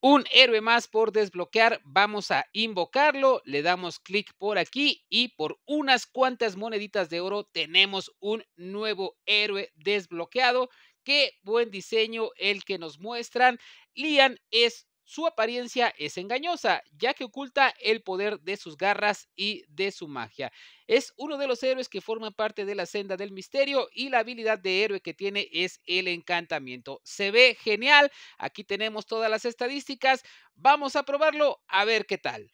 Un héroe más por desbloquear, vamos a invocarlo, le damos clic por aquí y por unas cuantas moneditas de oro tenemos un nuevo héroe desbloqueado. Qué buen diseño el que nos muestran. Lian es su apariencia es engañosa, ya que oculta el poder de sus garras y de su magia. Es uno de los héroes que forma parte de la senda del misterio y la habilidad de héroe que tiene es el encantamiento. Se ve genial, aquí tenemos todas las estadísticas, vamos a probarlo a ver qué tal.